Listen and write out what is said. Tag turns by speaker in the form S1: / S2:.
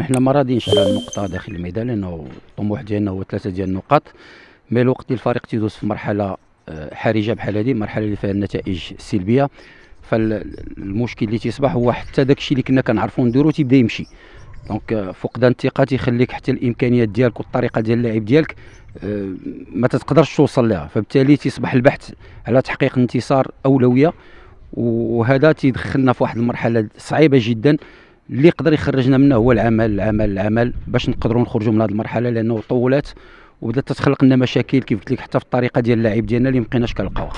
S1: احنا ما راضيينش على النقطه داخل الميدان لانه الطموح ديالنا هو ثلاثه ديال النقاط مي الوقت اللي الفريق تيدوز في مرحله آه، حرجه بحال هذه مرحله اللي فيها النتائج سلبيه فالمشكل اللي تيصبح هو حتى داك الشيء اللي كنا كنعرفوا نديرو تيبدا يمشي دونك آه، فقدان الثقه تيخليك حتى الامكانيات ديالك والطريقه ديال اللعب ديالك آه، ما تتقدرش توصل لها فبالتالي تيصبح البحث على تحقيق انتصار اولويه وهذا تيدخلنا في واحد المرحله صعيبه جدا اللي يقدر يخرجنا منه هو العمل العمل العمل باش نقدروا نخرجوا من هذه المرحله لانه طولت وبدات تتخلق لنا مشاكل كيف قلت لك حتى في الطريقه ديال اللاعب ديالنا اللي مبقيناش كنلقاوها